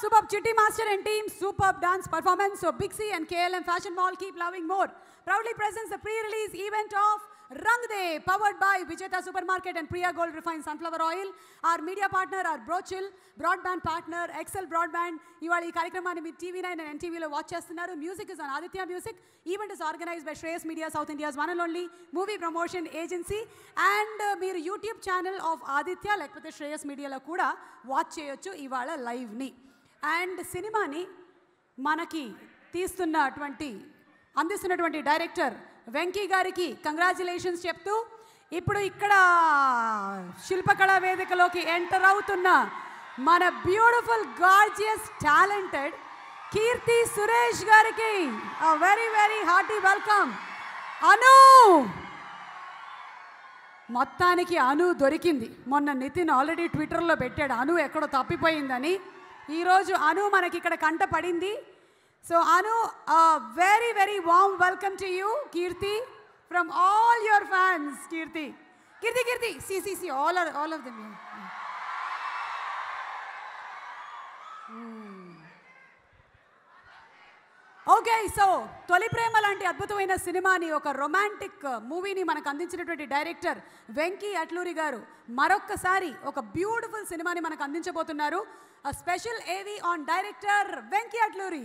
super Chitti master and team super dance performance so బిక్సీ and KLM fashion mall keep loving more proudly presence pre release event of Rang De powered by Vijetha super market and Priya gold refine sunflower oil are media partner are బ్రోచిల్ broadband partner Excel broadband ఇవాళ ఈ కార్యక్రమాన్ని మీ TV nine and ఎన్టీవీలో watch చేస్తున్నారు music is on Aditya music event is organise by Shreyas media South India's one and only movie promotion agency and మీరు YouTube channel of Aditya లేకపోతే శ్రేయస్ మీడియాలో కూడా వాచ్ చేయొచ్చు ఇవాళ లైవ్ని అండ్ సినిమాని మనకి తీస్తున్నటువంటి అందిస్తున్నటువంటి డైరెక్టర్ వెంకీ గారికి కంగ్రాచులేషన్స్ చెప్తూ ఇప్పుడు ఇక్కడ శిల్పకళా వేదికలోకి ఎంటర్ అవుతున్న మన beautiful gorgeous talented Keerthy Suresh గారికి very very hearty welcome Anu మొత్తానికి అను దొరికింది మొన్న నితిన్ ఆల్రెడీ ట్విట్టర్లో పెట్టాడు అను ఎక్కడో తప్పిపోయిందని ఈరోజు అను మనకి ఇక్కడ కంట పడింది so Anu very very warm welcome to you Keerthy from all your fans Keerthy Keerthy Keerthy సిసిసి ఆల్ ఆల్ ఆఫ్ దమ్ మీ ఓకే సో తొలి ప్రేమ లాంటి అద్భుతమైన సినిమాని ఒక రొమాంటిక్ మూవీని మనకు అందించినటువంటి డైరెక్టర్ వెంకీ అట్లూరి గారు మరొక్కసారి ఒక బ్యూటిఫుల్ సినిమాని మనకు అందించబోతున్నారు special AV on director Venky Atluri